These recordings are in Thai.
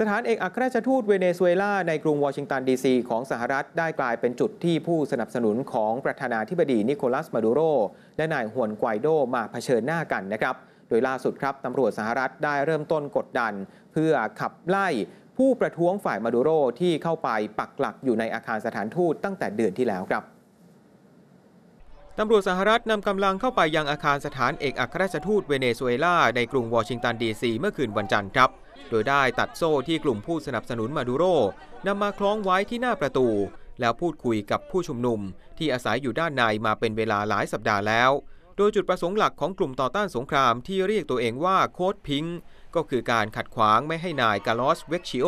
สถานเอกอัครราชทูตเวเนซุเอลาในกรุงวอชิงตันดีซีของสหรัฐได้กลายเป็นจุดที่ผู้สนับสนุนของประธานาธิบดี นิโคลัสมาดูโรและนายฮวนไกวโด มาเผชิญหน้ากันนะครับ โดยล่าสุดครับ ตำรวจสหรัฐได้เริ่มต้นกดดัน เพื่อขับไล่ผู้ประท้วงฝ่ายมาดูโรที่เข้าไปปักหลักอยู่ในอาคารสถานทูตตั้งแต่เดือนที่แล้วครับตำรวจสหรัฐนำกำลังเข้าไปยังอาคารสถานเอกอัครราชทูตเวเนซุเอลา ในกรุงวอชิงตันดีซีเมื่อคืนวันจันทร์ครับ โดยได้ตัดโซ่ที่กลุ่มผู้สนับสนุนมาดูโรนำมาคล้องไว้ที่หน้าประตู แล้วพูดคุยกับผู้ชุมนุมที่อาศัยอยู่ด้านในมาเป็นเวลาหลายสัปดาห์แล้ว โดยจุดประสงค์หลักของกลุ่มต่อต้านสงครามที่เรียกตัวเองว่าโค้ดพิงก็คือการขัดขวางไม่ให้นายกาลอสเวกชิโอ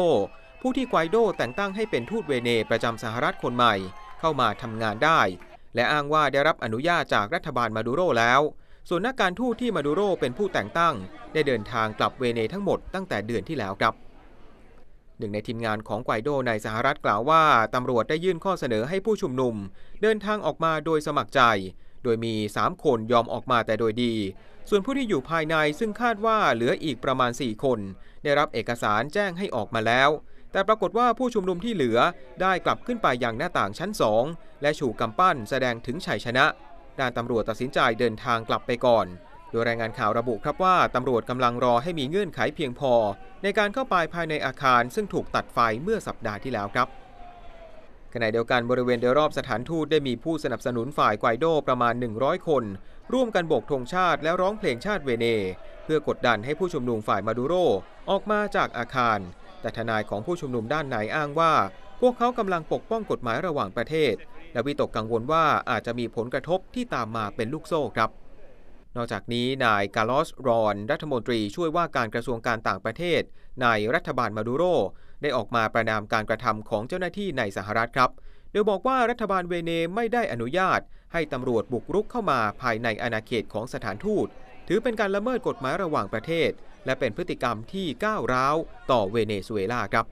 ผู้ที่ไกวโดแต่งตั้งให้เป็นทูตเวเนประจำสหรัฐคนใหม่เข้ามาทำงานได้และอ้างว่าได้รับอนุญาตจากรัฐบาลมาดูโรแล้ว ส่วนนักการทูตที่มาดูโรเป็นผู้แต่งตั้ง ได้เดินทางกลับเวเนทั้งหมดตั้งแต่เดือนที่แล้วครับ หนึ่งในทีมงานของไกวโดในสหรัฐกล่าวว่า ตำรวจได้ยื่นข้อเสนอให้ผู้ชุมนุม เดินทางออกมาโดยสมัครใจ โดยมี 3 คนยอมออกมาแต่โดยดี ส่วนผู้ที่อยู่ภายในซึ่งคาดว่าเหลืออีกประมาณ 4 คน ได้รับเอกสารแจ้งให้ออกมาแล้วแต่ปรากฏว่าผู้ชุมนุมที่เหลือได้กลับขึ้นไปยังหน้าต่างชั้นสองและชูกำปั้นแสดงถึงชัยชนะ ด้านตำรวจตัดสินใจเดินทางกลับไปก่อน โดยรายงานข่าวระบุครับว่าตำรวจกำลังรอให้มีเงื่อนไขเพียงพอ ในการเข้าไปภายในอาคาร ซึ่งถูกตัดไฟเมื่อสัปดาห์ที่แล้วครับขณะเดียวกัน บริเวณโดยรอบสถานทูตได้มีผู้สนับสนุนฝ่ายไกวโดประมาณ 100 คน ร่วมกันโบกธงชาติและร้องเพลงชาติเวเนเพื่อกดดันให้ผู้ชุมนุมฝ่ายมาดูโร ออกมาจากอาคารแต่ทนายของผู้ชุมนุมด้านในอ้างว่า พวกเขากำลังปกป้องกฎหมายระหว่างประเทศ และวิตกกังวลว่าอาจจะมีผลกระทบที่ตามมาเป็นลูกโซ่ครับ นอกจากนี้ นายกาลอสรอน รัฐมนตรีช่วยว่าการกระทรวงการต่างประเทศ ในรัฐบาลมาดูโร ได้ออกมาประนามการกระทำของเจ้าหน้าที่ในสหรัฐครับ โดยบอกว่ารัฐบาลเวเนไม่ได้อนุญาต ให้ตำรวจบุกรุกเข้ามาภายในอาณาเขตของสถานทูต ถือเป็นการละเมิดกฎหมายระหว่างประเทศและเป็นพฤติกรรมที่ก้าวร้าวต่อเวเนซุเอลาครับ